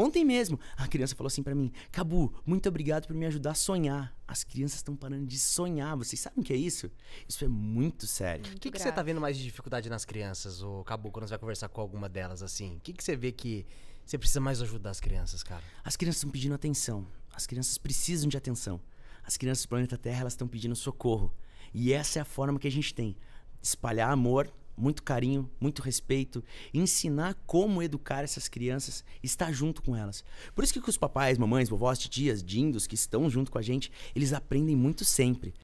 Ontem mesmo, a criança falou assim para mim: Cabu, muito obrigado por me ajudar a sonhar. As crianças estão parando de sonhar. Vocês sabem o que é isso? Isso é muito sério. O que, que você tá vendo mais de dificuldade nas crianças, ô Cabu, quando você vai conversar com alguma delas assim? O que, que você vê que você precisa mais ajudar as crianças, cara? As crianças estão pedindo atenção. As crianças precisam de atenção. As crianças do planeta Terra, elas estão pedindo socorro. E essa é a forma que a gente tem: espalhar amor, muito carinho, muito respeito, ensinar como educar essas crianças, estar junto com elas. Por isso que os papais, mamães, vovós, tias, dindos que estão junto com a gente, eles aprendem muito sempre.